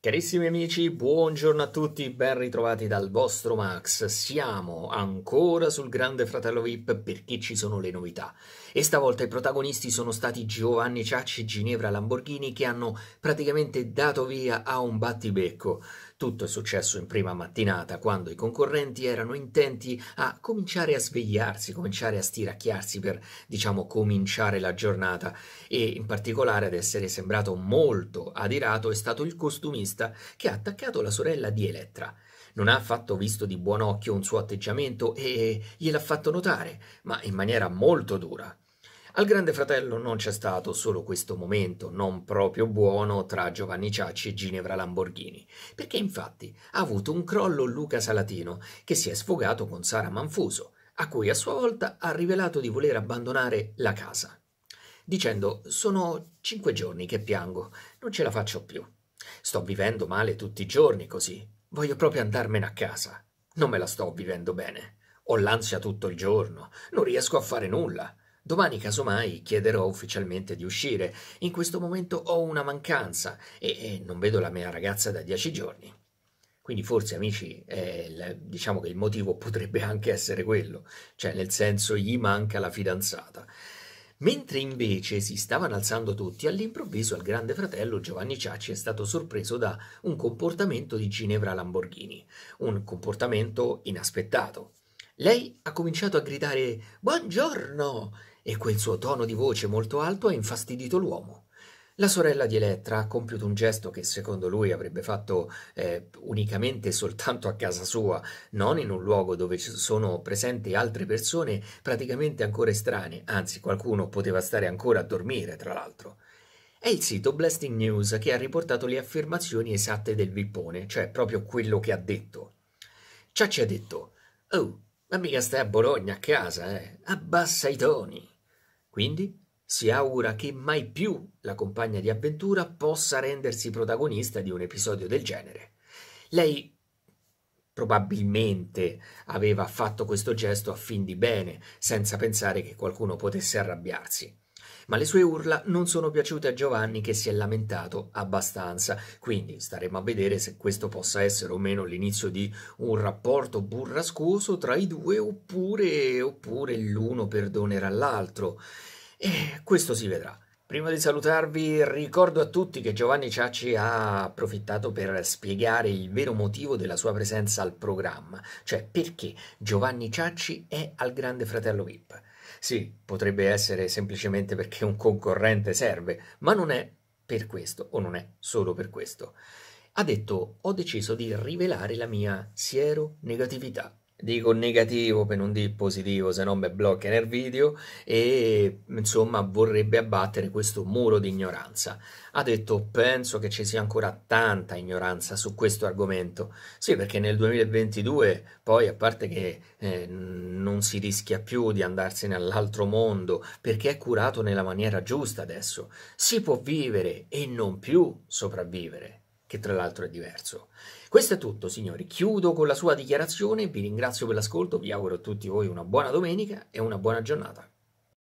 Carissimi amici, buongiorno a tutti, ben ritrovati dal vostro Max. Siamo ancora sul Grande Fratello VIP perché ci sono le novità. E stavolta i protagonisti sono stati Giovanni Ciacci e Ginevra Lamborghini che hanno praticamente dato via a un battibecco. Tutto è successo in prima mattinata, quando i concorrenti erano intenti a cominciare a svegliarsi, cominciare a stiracchiarsi per, diciamo, cominciare la giornata e in particolare ad essere sembrato molto adirato è stato il costumista che ha attaccato la sorella di Elettra. Non ha affatto visto di buon occhio un suo atteggiamento e gliel'ha fatto notare, ma in maniera molto dura. Al Grande Fratello non c'è stato solo questo momento non proprio buono tra Giovanni Ciacci e Ginevra Lamborghini, perché infatti ha avuto un crollo Luca Salatino che si è sfogato con Sara Manfuso, a cui a sua volta ha rivelato di voler abbandonare la casa, dicendo sono cinque giorni che piango, non ce la faccio più. Sto vivendo male tutti i giorni così, voglio proprio andarmene a casa. Non me la sto vivendo bene. Ho l'ansia tutto il giorno, non riesco a fare nulla. Domani casomai chiederò ufficialmente di uscire. In questo momento ho una mancanza e, e non vedo la mia ragazza da dieci giorni. Quindi forse, amici, eh, diciamo che il motivo potrebbe anche essere quello, cioè nel senso gli manca la fidanzata. Mentre invece si stavano alzando tutti, all'improvviso al grande fratello Giovanni Ciacci è stato sorpreso da un comportamento di Ginevra Lamborghini, un comportamento inaspettato. Lei ha cominciato a gridare Buongiorno e quel suo tono di voce molto alto ha infastidito l'uomo. La sorella di Elettra ha compiuto un gesto che secondo lui avrebbe fatto eh, unicamente soltanto a casa sua, non in un luogo dove sono presenti altre persone praticamente ancora estranee, anzi qualcuno poteva stare ancora a dormire, tra l'altro. È il sito Blasting News che ha riportato le affermazioni esatte del Vippone, cioè proprio quello che ha detto. Ciacci ha detto: Oh, ma mica stai a Bologna a casa, eh? Abbassa i toni. Quindi si augura che mai più la compagna di avventura possa rendersi protagonista di un episodio del genere. Lei probabilmente aveva fatto questo gesto a fin di bene, senza pensare che qualcuno potesse arrabbiarsi ma le sue urla non sono piaciute a Giovanni che si è lamentato abbastanza, quindi staremo a vedere se questo possa essere o meno l'inizio di un rapporto burrascoso tra i due oppure, oppure l'uno perdonerà l'altro. E questo si vedrà. Prima di salutarvi ricordo a tutti che Giovanni Ciacci ha approfittato per spiegare il vero motivo della sua presenza al programma, cioè perché Giovanni Ciacci è al Grande Fratello VIP. Sì, potrebbe essere semplicemente perché un concorrente serve, ma non è per questo o non è solo per questo. Ha detto ho deciso di rivelare la mia siero negatività dico negativo per non dire positivo, se no mi blocca nel video, e insomma vorrebbe abbattere questo muro di ignoranza. Ha detto penso che ci sia ancora tanta ignoranza su questo argomento. Sì, perché nel 2022 poi, a parte che eh, non si rischia più di andarsene all'altro mondo, perché è curato nella maniera giusta adesso, si può vivere e non più sopravvivere che tra l'altro è diverso. Questo è tutto, signori. Chiudo con la sua dichiarazione, vi ringrazio per l'ascolto, vi auguro a tutti voi una buona domenica e una buona giornata.